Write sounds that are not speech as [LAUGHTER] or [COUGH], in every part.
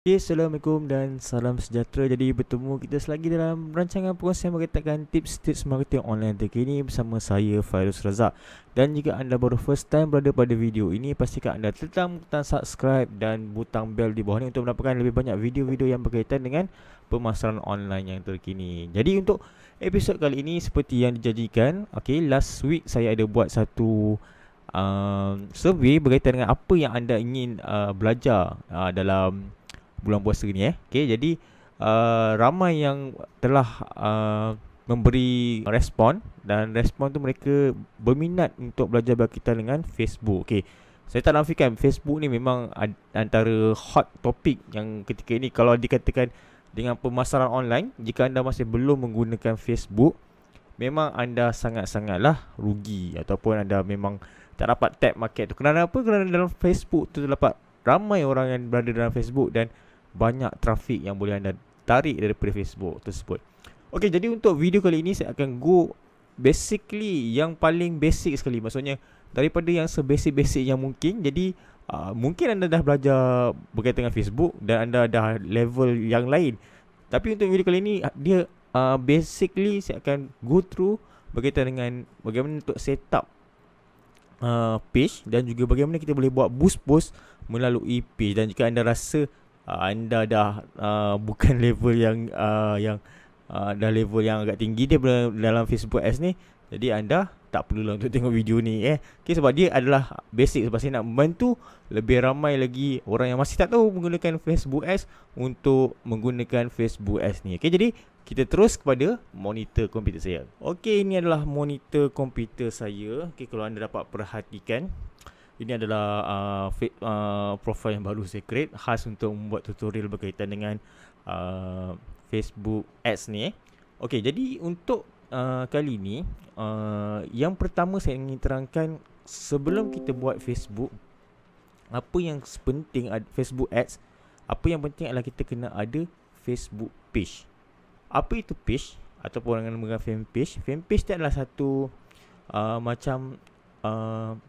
Okay, Assalamualaikum dan salam sejahtera Jadi bertemu kita selagi dalam rancangan perkongsian yang mengatakan tips-tips marketing online terkini Bersama saya Fairuz Razak Dan jika anda baru first time berada pada video ini Pastikan anda tekan butang subscribe dan butang bell di bawah ni Untuk mendapatkan lebih banyak video-video yang berkaitan dengan pemasaran online yang terkini Jadi untuk episod kali ini seperti yang dijadikan, Okay, last week saya ada buat satu um, survey berkaitan dengan apa yang anda ingin uh, belajar uh, dalam bulan puasa ni eh. Okey, jadi uh, ramai yang telah uh, memberi respon dan respon tu mereka berminat untuk belajar berkaitan dengan Facebook. Okey. Saya tak nafikan Facebook ni memang antara hot topik yang ketika ini kalau dikatakan dengan pemasaran online, jika anda masih belum menggunakan Facebook, memang anda sangat-sangatlah rugi ataupun anda memang tak dapat tap market tu. Kenapa? Kerana dalam Facebook tu terdapat ramai orang yang berada dalam Facebook dan banyak trafik yang boleh anda tarik daripada Facebook tersebut. Okey, jadi untuk video kali ini saya akan go basically yang paling basic sekali. Maksudnya daripada yang sebasic-basic yang mungkin. Jadi uh, mungkin anda dah belajar berkaitan dengan Facebook dan anda dah level yang lain. Tapi untuk video kali ini dia uh, basically saya akan go through berkaitan dengan bagaimana untuk setup uh, page dan juga bagaimana kita boleh buat boost boost melalui page dan jika anda rasa uh, anda dah uh, [LAUGHS] bukan level yang uh, yang uh, dah level yang agak tinggi dia dalam Facebook Ads ni jadi anda tak perlu lah untuk [LAUGHS] tengok video ni eh. Okay, sebab dia adalah basic sebab saya nak membantu lebih ramai lagi orang yang masih tak tahu menggunakan Facebook Ads untuk menggunakan Facebook Ads ni. Okay, jadi kita terus kepada monitor komputer saya. Okay, ini adalah monitor komputer saya. Okay, kalau anda dapat perhatikan. Ini adalah uh, fit, uh, profile yang baru saya create khas untuk membuat tutorial berkaitan dengan uh, Facebook Ads ni eh. Okey, jadi untuk uh, kali ni uh, yang pertama saya ingin terangkan sebelum kita buat Facebook apa yang penting Facebook Ads, apa yang penting adalah kita kena ada Facebook page. Apa itu page ataupun orang yang menggunakan fanpage? Fanpage tu adalah satu uh, macam uh,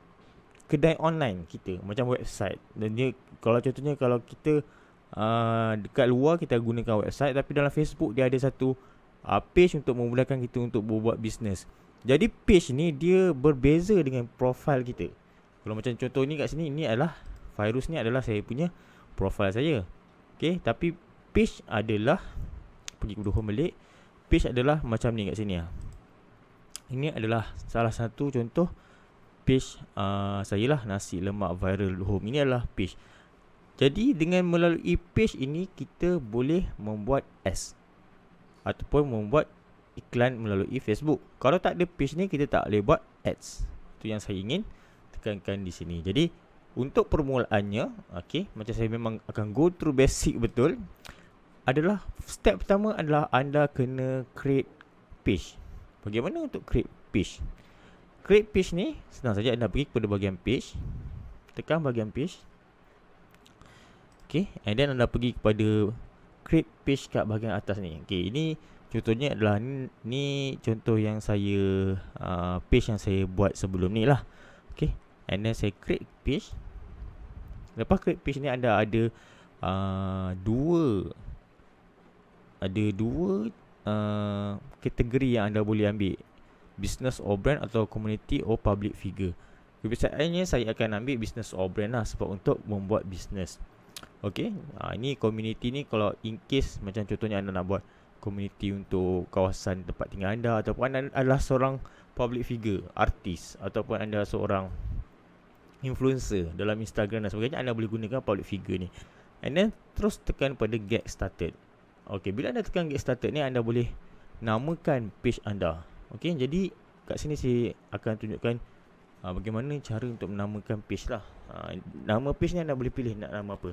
kedai online kita macam website dan dia kalau contohnya kalau kita uh, dekat luar kita gunakan website tapi dalam Facebook dia ada satu uh, page untuk memudahkan kita untuk buat bisnes jadi page ni dia berbeza dengan profil kita kalau macam contoh ni kat sini ini adalah virus ni adalah saya punya profil saya okay tapi page adalah pergi ke home balik page adalah macam ni kat sini ah ini adalah salah satu contoh page uh, saya lah Nasi Lemak Viral Home Ini adalah page Jadi dengan melalui page ini Kita boleh membuat S Ataupun membuat iklan melalui Facebook Kalau tak ada page ni kita tak boleh buat ads Itu yang saya ingin tekankan di sini Jadi untuk permulaannya okay, Macam saya memang akan go through basic betul Adalah step pertama adalah anda kena create page Bagaimana untuk create page create page ni senang saja anda pergi kepada bahagian page tekan bahagian page okey and then anda pergi kepada create page kat bahagian atas ni okey ini contohnya adalah ni, ni contoh yang saya uh, page yang saya buat sebelum ni lah okey and then saya create page lepas create page ni anda ada uh, dua ada dua uh, kategori yang anda boleh ambil business or brand atau community or public figure. Kebiasaannya saya akan ambil business or brand lah sebab untuk membuat business. Okay, ha, ini community ni kalau in case macam contohnya anda nak buat community untuk kawasan tempat tinggal anda ataupun anda adalah seorang public figure, artis ataupun anda seorang influencer dalam Instagram dan sebagainya anda boleh gunakan public figure ni. And then terus tekan pada get started. Okay, bila anda tekan get started ni anda boleh namakan page anda. Okey, jadi kat sini saya akan tunjukkan uh, bagaimana cara untuk menamakan page lah. Uh, nama page ni anda boleh pilih nak nama apa.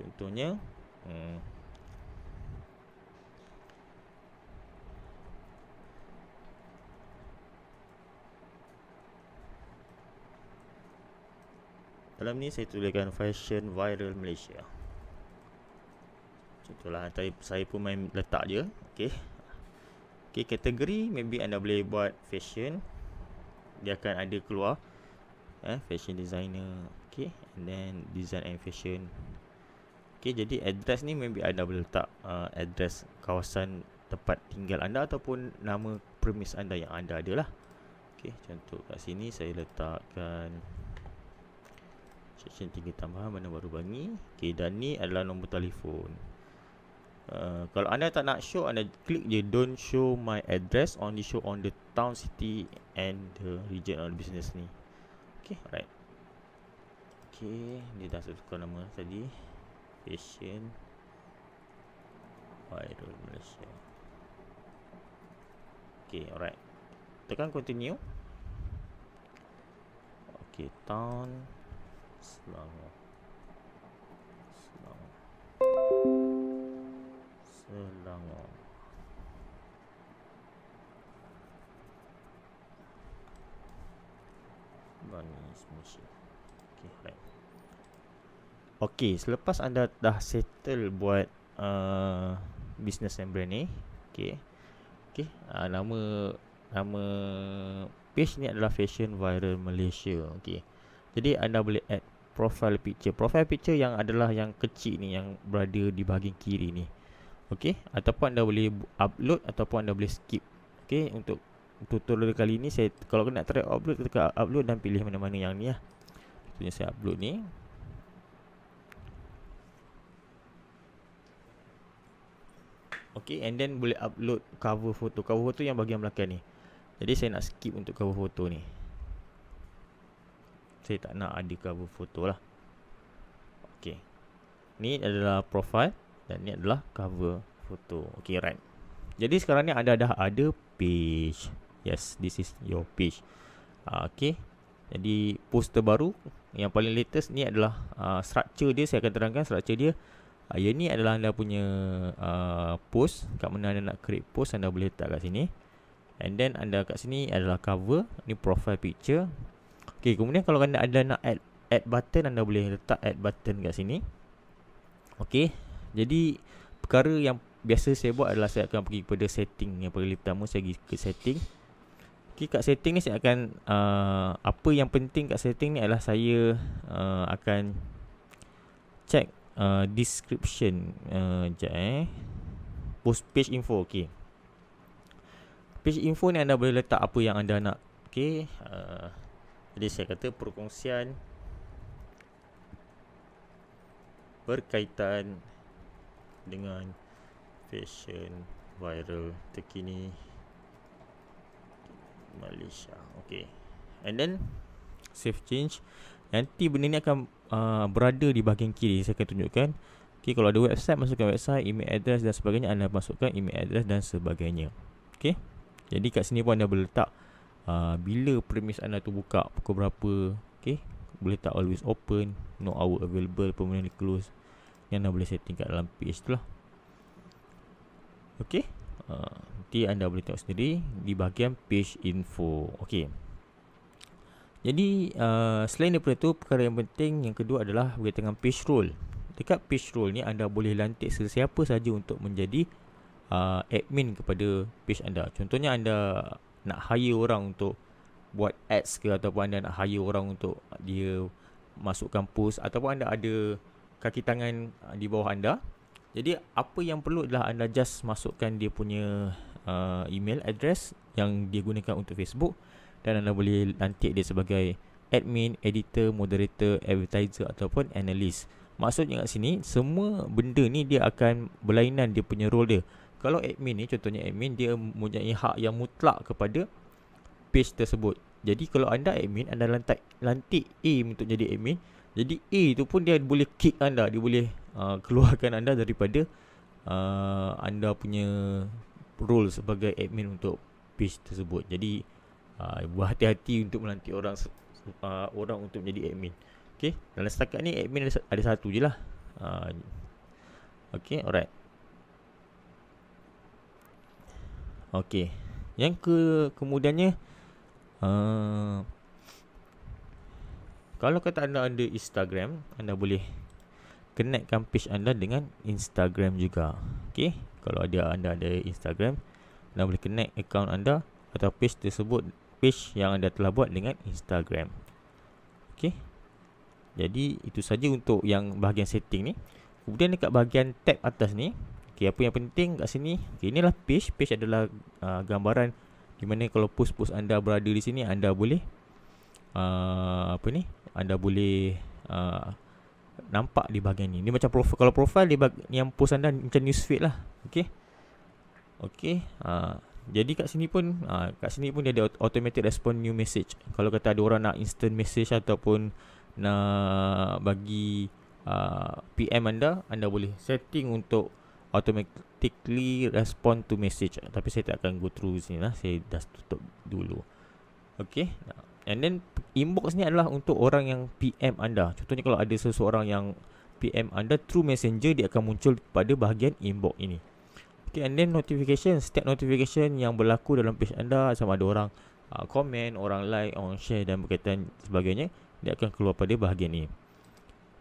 Contohnya hmm. Dalam ni saya tuliskan Fashion Viral Malaysia. Contohlah saya pun main letak je. Okey. Okay, kategori maybe anda boleh buat fashion. Dia akan ada keluar. Eh, fashion designer. Okay, and then design and fashion. Okay, jadi address ni maybe anda boleh letak uh, address kawasan tempat tinggal anda ataupun nama premise anda yang anda ada lah. Okay, contoh kat sini saya letakkan section tinggi tambahan mana baru bangi. Okay, dan ni adalah nombor telefon. Uh, kalau anda tak nak show anda klik je don't show my address only show on the town city and the region of the business ni Okay, alright Okay, dia dah tukar nama tadi fashion viral malaysia Okay, alright tekan continue Okay, town selangor Selangor Bunny's Mission Okay, selepas anda dah settle buat uh, Business and brand ni Okay Okay, uh, nama Nama Page ni adalah Fashion Viral Malaysia Okay Jadi anda boleh add Profile picture Profile picture yang adalah Yang kecil ni Yang berada di bahagian kiri ni Okey, ataupun anda boleh upload ataupun anda boleh skip. Okey, untuk tutorial kali ini saya kalau nak try upload tekan upload dan pilih mana-mana yang ni lah. Contohnya saya upload ni. Okey, and then boleh upload cover foto. Cover foto yang bahagian belakang ni. Jadi saya nak skip untuk cover foto ni. Saya tak nak ada cover foto lah. Okey. Ni adalah profile dan ni adalah cover foto Okay right Jadi sekarang ni ada dah ada page Yes this is your page uh, ah, Okay Jadi post terbaru Yang paling latest ni adalah uh, Structure dia saya akan terangkan Structure dia uh, Yang ni adalah anda punya uh, post Kat mana anda nak create post Anda boleh letak kat sini And then anda kat sini adalah cover Ni profile picture Okay kemudian kalau anda, ada nak add add button Anda boleh letak add button kat sini Okay jadi perkara yang biasa saya buat adalah saya akan pergi kepada setting yang paling pertama saya pergi ke setting. Okey kat setting ni saya akan uh, apa yang penting kat setting ni adalah saya uh, akan check uh, description uh, jap eh. Post page info okey. Page info ni anda boleh letak apa yang anda nak. Okey. Uh, jadi saya kata perkongsian berkaitan dengan fashion viral terkini Malaysia okey and then save change nanti benda ni akan uh, berada di bahagian kiri saya akan tunjukkan okey kalau ada website masukkan website email address dan sebagainya anda masukkan email address dan sebagainya okey jadi kat sini pun anda boleh letak uh, bila premise anda tu buka pukul berapa okey boleh tak always open no hour available permanently close yang anda boleh setting kat dalam page tu lah ok uh, nanti anda boleh tengok sendiri di bahagian page info ok jadi uh, selain daripada tu perkara yang penting yang kedua adalah berkaitan dengan page role dekat page role ni anda boleh lantik sesiapa sahaja untuk menjadi uh, admin kepada page anda contohnya anda nak hire orang untuk buat ads ke ataupun anda nak hire orang untuk dia masukkan post ataupun anda ada kaki tangan ah, di bawah anda. Jadi apa yang perlu adalah anda just masukkan dia punya uh, email address yang dia gunakan untuk Facebook dan anda boleh lantik dia sebagai admin, editor, moderator, advertiser ataupun analyst. Maksudnya kat sini semua benda ni dia akan berlainan dia punya role dia. Kalau admin ni contohnya admin dia mempunyai hak yang mutlak kepada page tersebut. Jadi kalau anda admin Anda lantik, lantik A untuk jadi admin Jadi A tu pun dia boleh kick anda Dia boleh uh, [LAUGHS] keluarkan anda daripada uh, Anda punya role sebagai admin untuk page tersebut Jadi uh, berhati-hati untuk melantik orang uh, orang untuk jadi admin Okey. Dalam setakat ni admin ada, ada satu je lah uh, okey. alright Okay Yang ke kemudiannya Uh, kalau kata anda ada Instagram, anda boleh connectkan page anda dengan Instagram juga. Okay. Kalau ada anda ada Instagram, anda boleh connect account anda atau page tersebut page yang anda telah buat dengan Instagram. Okay. Jadi itu saja untuk yang bahagian setting ni. Kemudian dekat bahagian tab atas ni, okay, apa yang penting kat sini, okay, inilah page. Page adalah uh, gambaran di mana kalau post-post anda berada di sini Anda boleh uh, Apa ni Anda boleh uh, Nampak di bahagian ni Ni macam profile Kalau profile bahagian yang post anda macam newsfeed lah Okey, okey. uh, Jadi kat sini pun uh, Kat sini pun dia ada automatic respond new message Kalau kata ada orang nak instant message Ataupun Nak bagi uh, PM anda Anda boleh setting untuk Automatic automatically respond to message tapi saya tak akan go through sini lah saya dah tutup dulu okey and then inbox ni adalah untuk orang yang PM anda contohnya kalau ada seseorang yang PM anda through messenger dia akan muncul pada bahagian inbox ini okey and then notification setiap notification yang berlaku dalam page anda sama ada orang uh, komen orang like orang share dan berkaitan sebagainya dia akan keluar pada bahagian ini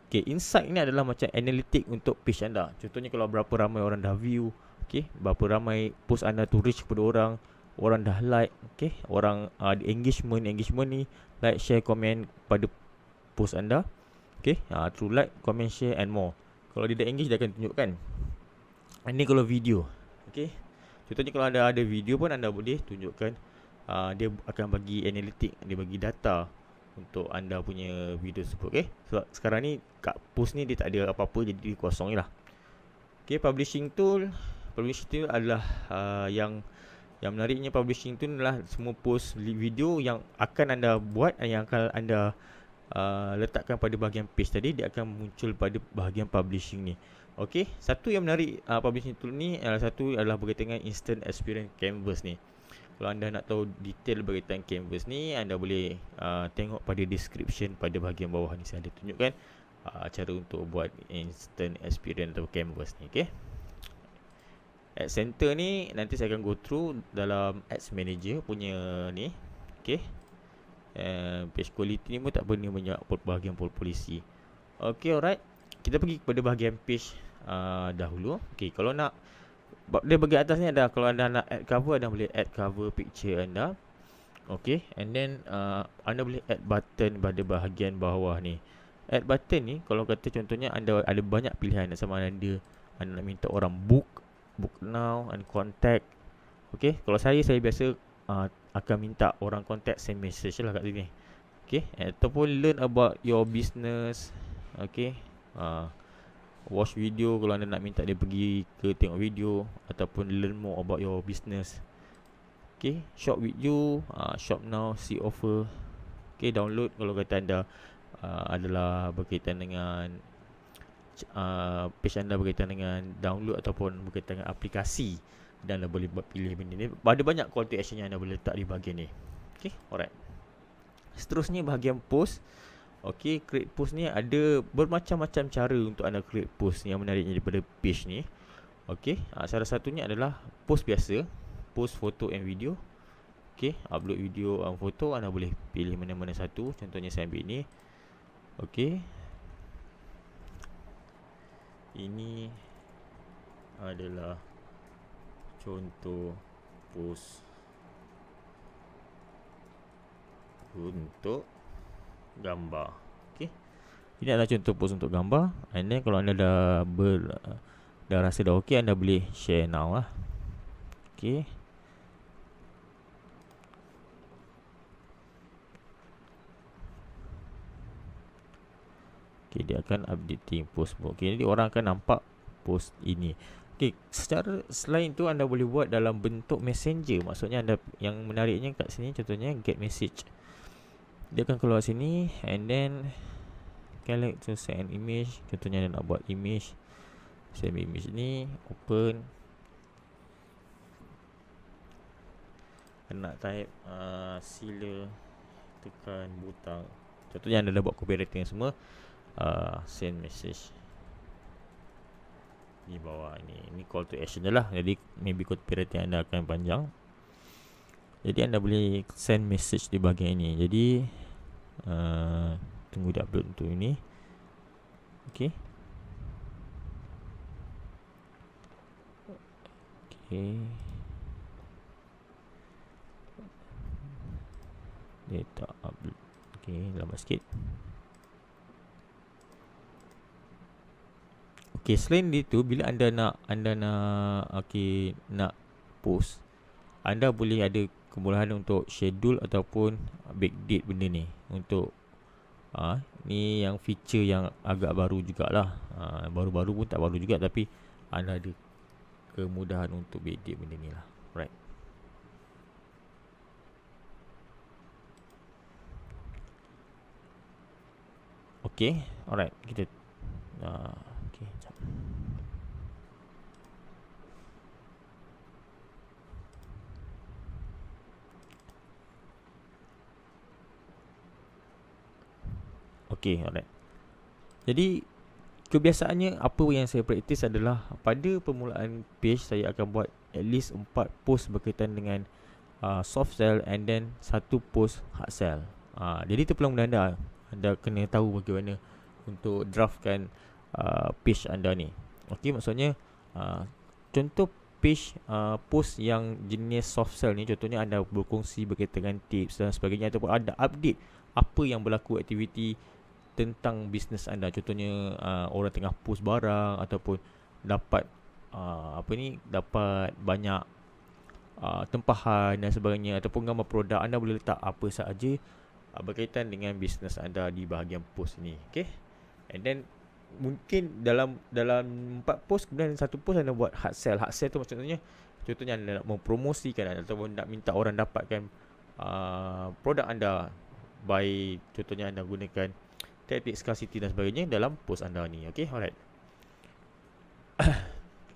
Okay, insight ni adalah macam analitik untuk page anda. Contohnya kalau berapa ramai orang dah view, okay, berapa ramai post anda tu reach kepada orang, orang dah like, okay, orang ada uh, engagement, engagement ni like, share, komen pada post anda, okay, uh, through like, comment, share and more. Kalau dia dah engage, dia akan tunjukkan. Ini kalau video, okay. Contohnya kalau anda ada video pun anda boleh tunjukkan. Uh, dia akan bagi analitik, dia bagi data untuk anda punya video tersebut okay? sebab sekarang ni kat post ni dia tak ada apa-apa jadi dia kosong je lah Okay, publishing tool publishing tool adalah uh, yang yang menariknya publishing tool adalah semua post video yang akan anda buat eh, yang akan anda uh, letakkan pada bahagian page tadi dia akan muncul pada bahagian publishing ni Okay, satu yang menarik uh, publishing tool ni adalah satu adalah berkaitan dengan instant experience canvas ni. Kalau anda nak tahu detail berkaitan canvas ni Anda boleh uh, tengok pada description pada bahagian bawah ni Saya ada tunjukkan uh, cara untuk buat instant experience atau canvas ni okay? Ad center ni nanti saya akan go through dalam ads manager punya ni okay? uh, eh, Page quality ni pun tak pernah banyak bahagian polisi Okay alright Kita pergi kepada bahagian page uh, dahulu okay, Kalau nak dia bagi atas ni ada kalau anda nak add cover anda boleh add cover picture anda Okay and then uh, anda boleh add button pada bahagian bawah ni add button ni kalau kata contohnya anda ada banyak pilihan sama ada anda, anda nak minta orang book book now and contact Okay kalau saya saya biasa uh, akan minta orang contact send message lah kat sini Okay ataupun learn about your business Okay uh, watch video kalau anda nak minta dia pergi ke tengok video ataupun learn more about your business. Okay, shop with you, uh, shop now, see offer. Okay, download kalau kata anda uh, adalah berkaitan dengan uh, page anda berkaitan dengan download ataupun berkaitan dengan aplikasi dan anda boleh pilih benda ni. Ada banyak call to action yang anda boleh letak di bahagian ni. Okay, alright. Seterusnya bahagian post. Okay, create post ni ada bermacam-macam cara untuk anda create post yang menariknya daripada page ni. Okay, uh, salah satunya adalah post biasa, post foto and video. Okay, upload video dan um, foto anda boleh pilih mana-mana satu. Contohnya saya ambil ini. Okay. Ini adalah contoh post untuk gambar. Okay, Ini adalah contoh post untuk gambar. And then kalau anda dah ber dah rasa dah okey anda boleh share now lah. Okey. Okey dia akan updating post book. Okey jadi orang akan nampak post ini. Okey, secara selain tu anda boleh buat dalam bentuk messenger. Maksudnya anda yang menariknya kat sini contohnya get message dia akan keluar sini and then select to send image contohnya dia nak buat image send image ni open nak type uh, sila tekan butang contohnya anda dah buat copywriting yang semua uh, send message di bawah ni ni call to action je lah jadi maybe copywriting anda akan panjang jadi anda boleh send message di bahagian ini. Jadi uh, tunggu di upload untuk ini. Okey. Okey. Dia tak upload. Okey, lama sikit. Okey, selain itu bila anda nak anda nak okey nak post anda boleh ada kemudahan untuk schedule ataupun backdate benda ni untuk ha, ni yang feature yang agak baru jugalah ha, baru-baru pun tak baru juga tapi anda ada kemudahan untuk backdate benda ni lah right Okay, alright, kita, uh, okay, Okay alright Jadi Kebiasaannya apa yang saya praktis adalah Pada permulaan page saya akan buat At least 4 post berkaitan dengan uh, Soft sell and then Satu post hard sell uh, Jadi tu peluang anda Anda kena tahu bagaimana Untuk draftkan uh, page anda ni Okey, maksudnya uh, Contoh page uh, post yang jenis soft sell ni contohnya anda berkongsi berkaitan dengan tips dan sebagainya ataupun ada update apa yang berlaku aktiviti tentang bisnes anda contohnya uh, orang tengah post barang ataupun dapat uh, apa ni dapat banyak uh, tempahan dan sebagainya ataupun gambar produk anda boleh letak apa sahaja uh, berkaitan dengan bisnes anda di bahagian post ni okey and then mungkin dalam dalam empat post kemudian satu post anda buat hard sell hard sell tu maksudnya contohnya anda nak mempromosikan ataupun nak minta orang dapatkan uh, produk anda by contohnya anda gunakan tactic scarcity dan sebagainya dalam post anda ni okey alright [COUGHS]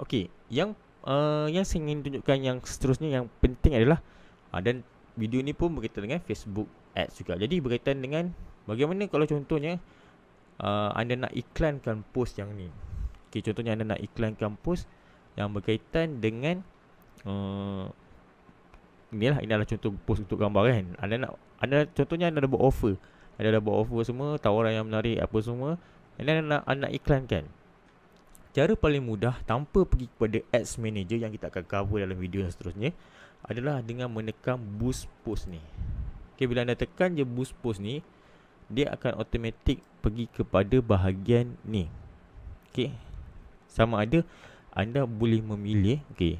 okey yang uh, yang saya ingin tunjukkan yang seterusnya yang penting adalah uh, dan video ni pun berkaitan dengan Facebook ads juga jadi berkaitan dengan bagaimana kalau contohnya uh, anda nak iklankan post yang ni okey contohnya anda nak iklankan post yang berkaitan dengan uh, inilah ini adalah contoh post untuk gambar kan anda nak anda contohnya anda ada buat offer anda dah buat offer semua Tawaran yang menarik Apa semua And then anda, anda nak iklankan Cara paling mudah Tanpa pergi kepada Ads manager Yang kita akan cover Dalam video yang seterusnya Adalah dengan menekan Boost post ni Okay bila anda tekan je Boost post ni Dia akan automatic Pergi kepada Bahagian ni Okay Sama ada Anda boleh memilih Okay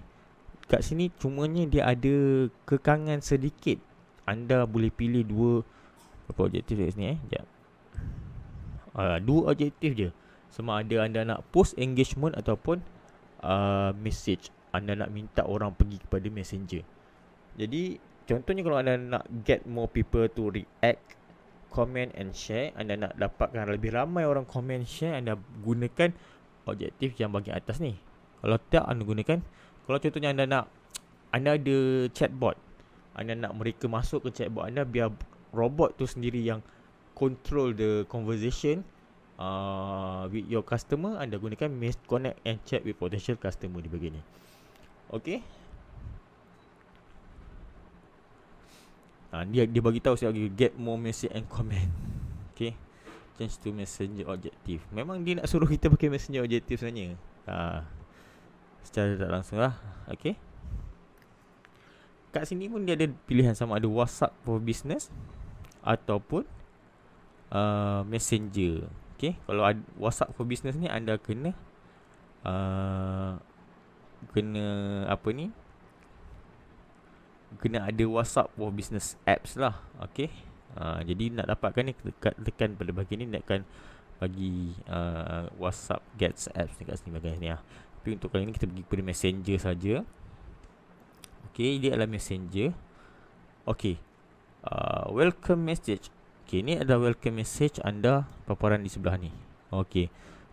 Kat sini cumanya dia ada kekangan sedikit. Anda boleh pilih dua apa objektif dia kat sini eh? Sekejap. Uh, dua objektif je. Sama ada anda nak post engagement ataupun uh, message. Anda nak minta orang pergi kepada messenger. Jadi, contohnya kalau anda nak get more people to react, comment and share. Anda nak dapatkan lebih ramai orang comment share. Anda gunakan objektif yang bagi atas ni. Kalau tak, anda gunakan. Kalau contohnya anda nak, anda ada chatbot. Anda nak mereka masuk ke chatbot anda biar robot tu sendiri yang control the conversation uh, with your customer anda gunakan mes connect and chat with potential customer di begini. ni okey Uh, ah, dia dia bagi tahu saya lagi get more message and comment. Okay Change to messenger objective. Memang dia nak suruh kita pakai messenger objective sebenarnya. Ha. Uh, secara tak langsung lah. Okay Kat sini pun dia ada pilihan sama ada WhatsApp for business ataupun uh, messenger okey kalau ad, WhatsApp for business ni anda kena uh, kena apa ni kena ada WhatsApp for business apps lah okey uh, jadi nak dapatkan ni tekan, tekan pada bahagian ni tekan bagi uh, WhatsApp gets apps dekat sini bahagian ni ah tapi untuk kali ni kita pergi pada messenger saja okey dia adalah messenger okey uh, welcome message. Okey, ni ada welcome message anda paparan di sebelah ni. Okey.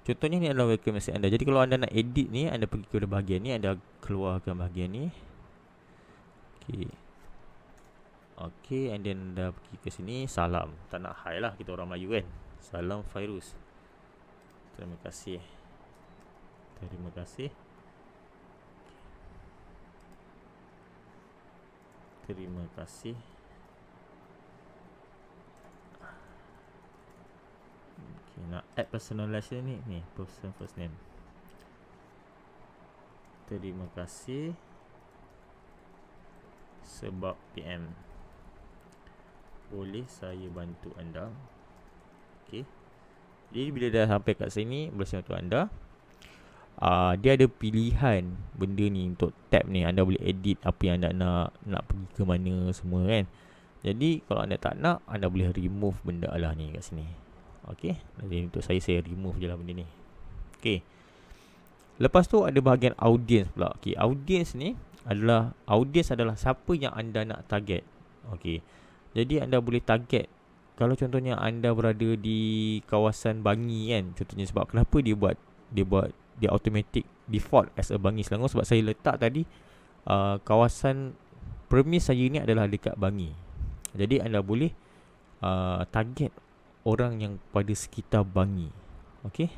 Contohnya ni adalah welcome message anda. Jadi kalau anda nak edit ni, anda pergi ke bahagian ni, anda keluarkan bahagian ni. Okey. Okey, and then anda pergi ke sini, salam. Tak nak hi lah kita orang Melayu kan. Salam virus. Terima kasih. Terima kasih. Terima kasih. okay, nak add personalize ni ni personal first name terima kasih sebab PM boleh saya bantu anda Okay jadi bila dah sampai kat sini boleh saya bantu anda Uh, dia ada pilihan benda ni untuk tab ni anda boleh edit apa yang anda nak nak pergi ke mana semua kan jadi kalau anda tak nak anda boleh remove benda lah ni kat sini Okey. Jadi untuk saya saya remove je lah benda ni. Okey. Lepas tu ada bahagian audience pula. Okey, audience ni adalah audience adalah siapa yang anda nak target. Okey. Jadi anda boleh target kalau contohnya anda berada di kawasan Bangi kan, contohnya sebab kenapa dia buat dia buat dia automatic default as a Bangi Selangor sebab saya letak tadi uh, kawasan premis saya ni adalah dekat Bangi. Jadi anda boleh uh, target orang yang pada sekitar bangi. Okey.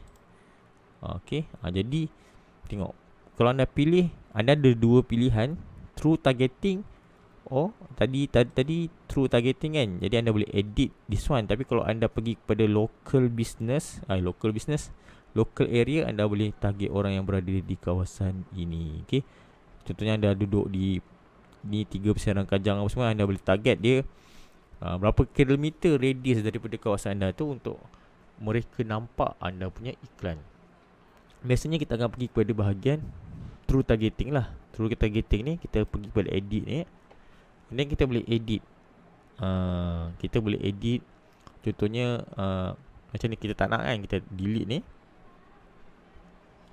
Okey. Ha, jadi tengok kalau anda pilih anda ada dua pilihan true targeting Oh, tadi tadi tadi true targeting kan. Jadi anda boleh edit this one. Tapi kalau anda pergi kepada local business, ah local business, local area anda boleh target orang yang berada di kawasan ini. Okey. Contohnya anda duduk di ni tiga persiaran Kajang apa semua anda boleh target dia. Ah, berapa kilometer radius daripada kawasan anda tu untuk mereka nampak anda punya iklan. Biasanya kita akan pergi kepada bahagian true targeting lah. True targeting ni kita pergi kepada edit ni. Kemudian kita boleh edit. Uh, kita boleh edit contohnya uh, macam ni kita tak nak kan kita delete ni.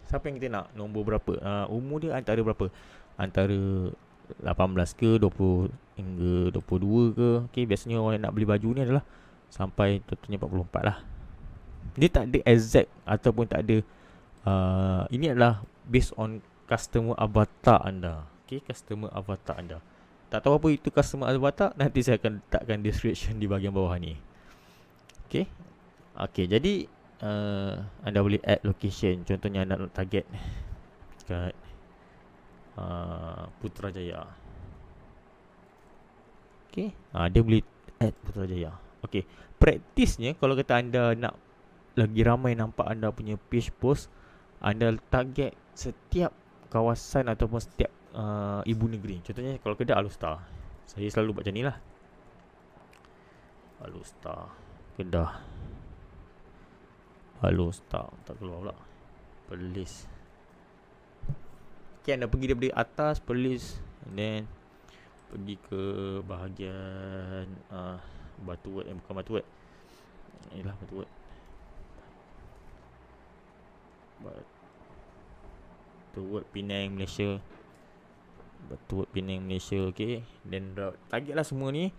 Siapa yang kita nak? Nombor berapa? Uh, umur dia antara berapa? Antara 18 ke 20 hingga 22 ke okay, Biasanya orang yang nak beli baju ni adalah Sampai tentunya 44 lah Dia tak ada exact ataupun tak ada uh, Ini adalah based on customer avatar anda Okay, customer avatar anda Tak tahu apa itu customer avatar Nanti saya akan letakkan description di bahagian bawah ni Okay Okay, jadi uh, Anda boleh add location Contohnya anda nak target Kat Ah, Putrajaya. Okey, ha, dia boleh add Putrajaya. Okey, praktisnya kalau kata anda nak lagi ramai nampak anda punya page post, anda target setiap kawasan ataupun setiap uh, ibu negeri. Contohnya kalau kedai Alustar. Saya selalu buat macam ni lah. Alustar. Kedah. Alustar. Tak keluar pula. Pelis. Pelis rakyat dah pergi daripada atas Perlis And then Pergi ke bahagian uh, Batu Wat eh, Bukan Batu Wat Inilah Batu Wat Batu Wat Penang Malaysia Batu Wat Penang Malaysia Okay Then target lah semua ni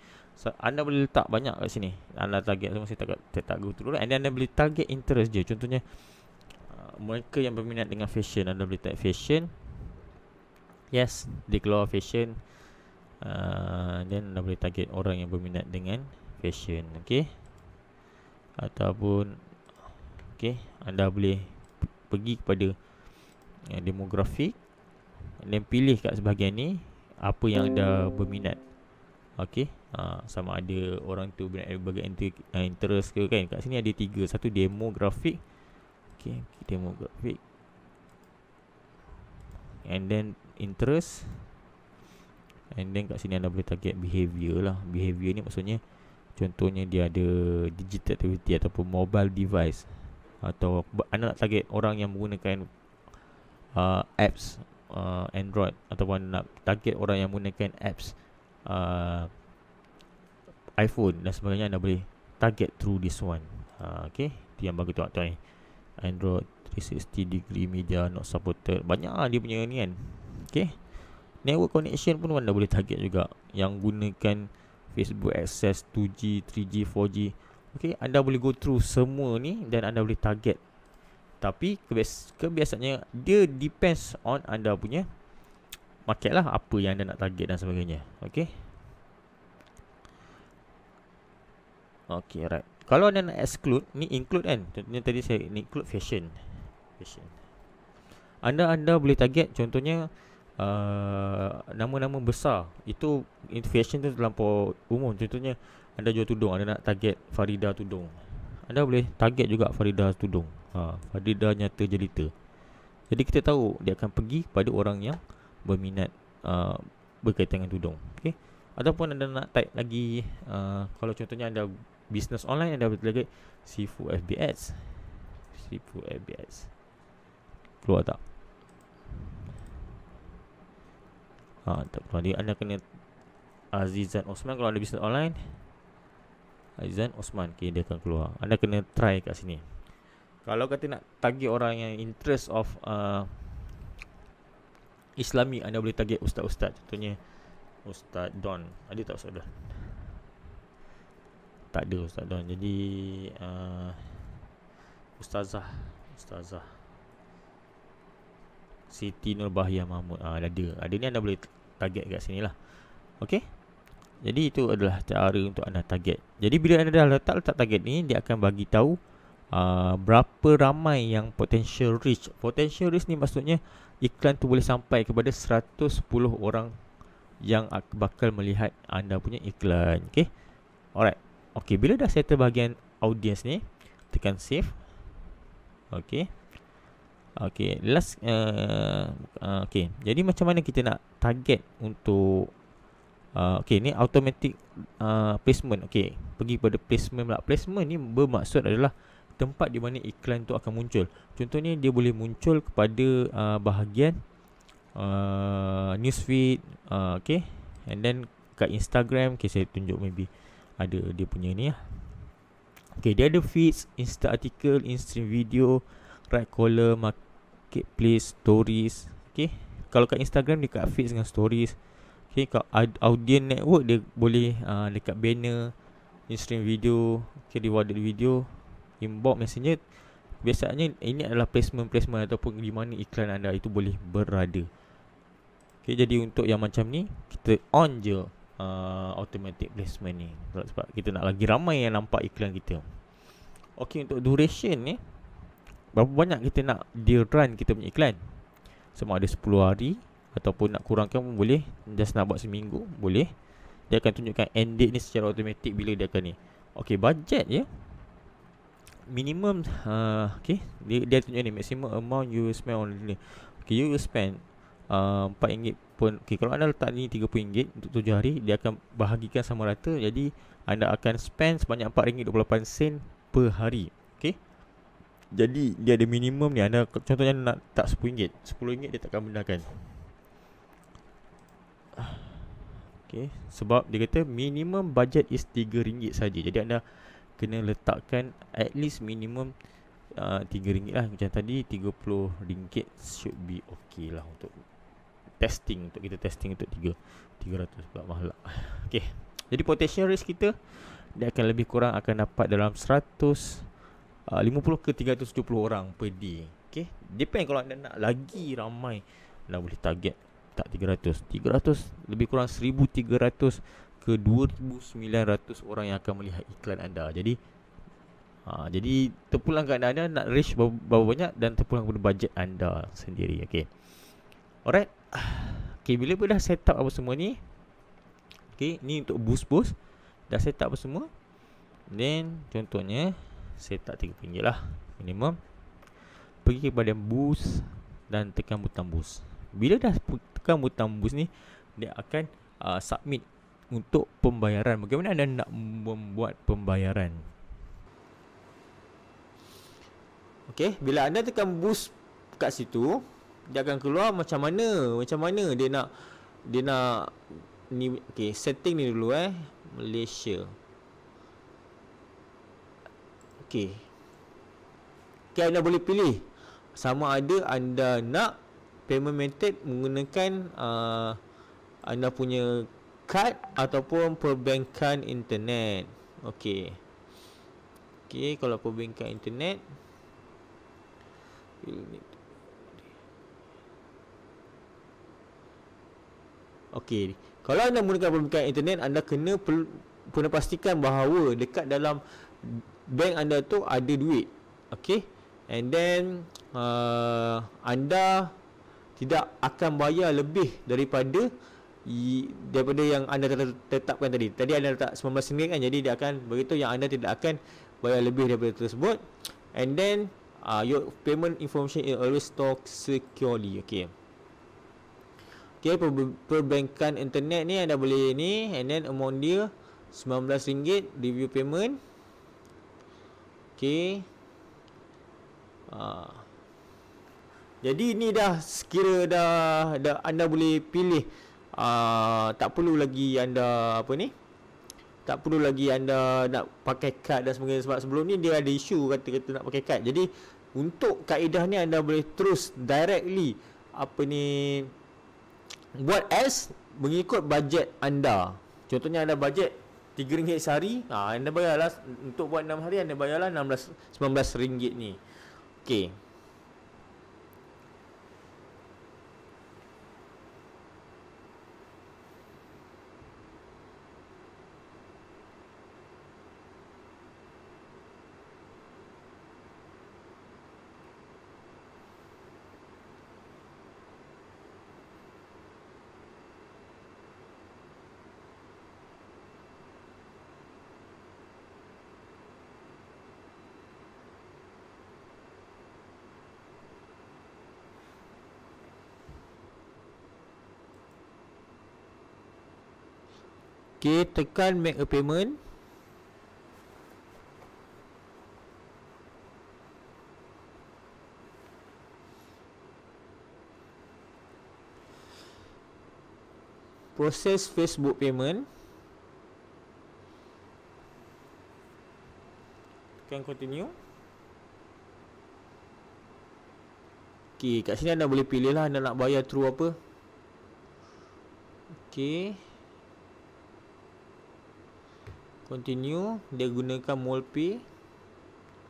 anda boleh letak banyak kat sini Anda target semua Saya tak, tak, tak go through lah. then anda boleh target interest je Contohnya ah, mereka yang berminat dengan fashion Anda boleh tag fashion Yes di keluar fashion uh, Then anda boleh target orang yang berminat dengan fashion Okay Ataupun Okay Anda boleh Pergi kepada uh, eh, Demografik Then pilih kat sebahagian ni Apa yang anda berminat Okay uh, ah, Sama ada orang tu berminat Berbagai eh, interest ke kan Kat sini ada tiga Satu demografi, Okay demografi. And then interest And then kat sini anda boleh target behavior lah Behavior ni maksudnya Contohnya dia ada digital activity ataupun mobile device Atau anda nak target orang yang menggunakan uh, apps uh, Android Ataupun nak target orang yang menggunakan apps uh, iPhone dan sebagainya anda boleh target through this one uh, Okay, itu yang bagus tuan-tuan Android 360 degree media not supported banyak lah dia punya ni kan okay network connection pun anda boleh target juga yang gunakan Facebook access 2G 3G 4G okay anda boleh go through semua ni dan anda boleh target tapi kebias kebiasaannya dia depends on anda punya market lah apa yang anda nak target dan sebagainya okay Okay right Kalau anda nak exclude Ni include kan Tentunya tadi saya include fashion question. Anda anda boleh target contohnya uh, nama-nama besar. Itu fashion tu terlalu umum. Contohnya anda jual tudung, anda nak target Farida tudung. Anda boleh target juga Farida tudung. Ha, Farida nyata jelita. Jadi kita tahu dia akan pergi pada orang yang berminat uh, berkaitan dengan tudung. okay Ataupun anda nak type lagi uh, kalau contohnya anda bisnes online anda boleh target Sifu FBS. Sifu FBS keluar tak ha, tak keluar dia. anda kena Azizan Osman kalau ada bisnes online Azizan Osman okay, dia akan keluar anda kena try kat sini kalau kata nak target orang yang interest of uh, Islami anda boleh target ustaz-ustaz contohnya Ustaz Don ada tak Ustaz Don tak ada Ustaz Don jadi uh, Ustazah Ustazah Siti Nurbahiyah Mahmud ha, ada ada ni anda boleh target kat sini lah Okey. jadi itu adalah cara untuk anda target jadi bila anda dah letak letak target ni dia akan bagi tahu uh, berapa ramai yang potential reach potential reach ni maksudnya iklan tu boleh sampai kepada 110 orang yang bakal melihat anda punya iklan Okey. alright Okey, bila dah settle bahagian audience ni tekan save okay? Okay, last uh, eh, uh, eh, Okay, jadi macam mana kita nak target untuk uh, eh, Okay, ni automatic uh, placement Okay, pergi pada placement pula Placement ni bermaksud adalah Tempat di mana iklan tu akan muncul Contohnya, dia boleh muncul kepada uh, bahagian uh, Newsfeed uh, Okay, and then kat Instagram Okay, saya tunjuk maybe Ada dia punya ni lah Okay, dia ada feeds, insta article, in-stream video Right column, market place stories okay kalau kat Instagram dekat feed dengan stories okay kat audience network dia boleh uh, dekat banner stream video okay rewarded video inbox messenger biasanya ini adalah placement placement ataupun di mana iklan anda itu boleh berada okay jadi untuk yang macam ni kita on je uh, automatic placement ni sebab kita nak lagi ramai yang nampak iklan kita okay untuk duration ni eh, Berapa banyak kita nak deal run kita punya iklan Sama ada 10 hari Ataupun nak kurangkan pun boleh Just nak buat seminggu boleh Dia akan tunjukkan end date ni secara automatik bila dia akan ni Okay budget ya Minimum uh, Okay dia, dia tunjuk ni maximum amount you spend on ni Okay you spend uh, RM4 pun Okay kalau anda letak ni rm ringgit untuk 7 hari Dia akan bahagikan sama rata Jadi anda akan spend sebanyak 4 ringgit 28 sen per hari jadi dia ada minimum ni anda contohnya nak tak RM10, RM10 dia takkan benarkan. Okey, sebab dia kata minimum budget is RM3 saja. Jadi anda kena letakkan at least minimum uh, RM3 lah macam tadi RM30 should be okay lah untuk testing untuk kita testing untuk 3 300 pula mahal. Okay, Jadi potential risk kita dia akan lebih kurang akan dapat dalam 100 50 ah, ke 370 orang per day Okay Depend kalau anda nak lagi ramai Dah boleh target Tak 300 300 Lebih kurang 1300 Ke 2900 orang yang akan melihat iklan anda Jadi ha, Jadi Terpulang ke anda Nak reach berapa banyak Dan terpulang kepada budget anda Sendiri Okay Alright Okay bila pun dah set up apa semua ni Okay ni untuk boost-boost Dah set up apa semua Then contohnya saya tak RM3 lah Minimum Pergi kepada boost Dan tekan butang boost Bila dah tekan butang boost ni Dia akan uh, submit Untuk pembayaran Bagaimana anda nak membuat pembayaran Okay, bila anda tekan boost kat situ Dia akan keluar macam mana Macam mana dia nak Dia nak ni, Okay, setting ni dulu eh Malaysia okey. Okey anda boleh pilih sama ada anda nak payment method menggunakan uh, anda punya kad ataupun perbankan internet. Okey. Okey kalau perbankan internet Okey, kalau anda menggunakan perbankan internet anda kena perlu pun pastikan bahawa dekat dalam bank anda tu ada duit okey and then uh, anda tidak akan bayar lebih daripada daripada yang anda tetapkan tadi tadi anda letak 19 sen kan jadi dia akan begitu yang anda tidak akan bayar lebih daripada tersebut and then uh, your payment information is always stored securely okey Okay, per- perbankan internet ni anda boleh ni and then amount dia RM19 review payment Ok ha. Ah. Jadi ini dah Sekira dah, dah Anda boleh pilih ha, Tak perlu lagi anda Apa ni Tak perlu lagi anda Nak pakai kad dan sebagainya Sebab sebelum ni dia ada isu Kata-kata nak pakai kad Jadi Untuk kaedah ni anda boleh terus Directly Apa ni Buat as Mengikut bajet anda Contohnya anda bajet rm ringgit sehari ha, anda bayarlah untuk buat 6 hari anda bayarlah RM16 rm ringgit ni okey ok tekan make a payment proses facebook payment tekan continue ok kat sini anda boleh pilih lah anda nak bayar through apa Okay continue dia gunakan molpay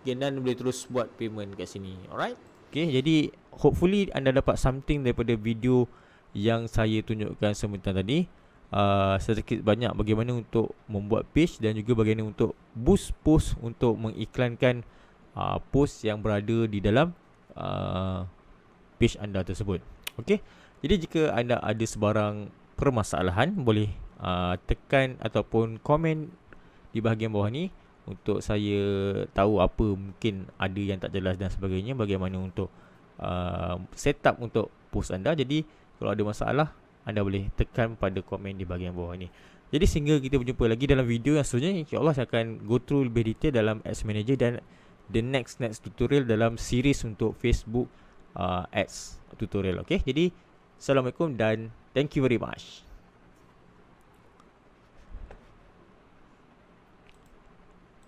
Kenan boleh terus buat payment kat sini alright Okay, jadi hopefully anda dapat something daripada video yang saya tunjukkan sebentar tadi uh, sedikit banyak bagaimana untuk membuat page dan juga bagaimana untuk boost post untuk mengiklankan uh, post yang berada di dalam uh, page anda tersebut Okay, jadi jika anda ada sebarang permasalahan boleh uh, tekan ataupun komen di bahagian bawah ni untuk saya tahu apa mungkin ada yang tak jelas dan sebagainya bagaimana untuk uh, setup untuk post anda jadi kalau ada masalah anda boleh tekan pada komen di bahagian bawah ni jadi sehingga kita berjumpa lagi dalam video yang seterusnya insyaallah saya akan go through lebih detail dalam ads manager dan the next next tutorial dalam series untuk Facebook uh, ads tutorial okey jadi assalamualaikum dan thank you very much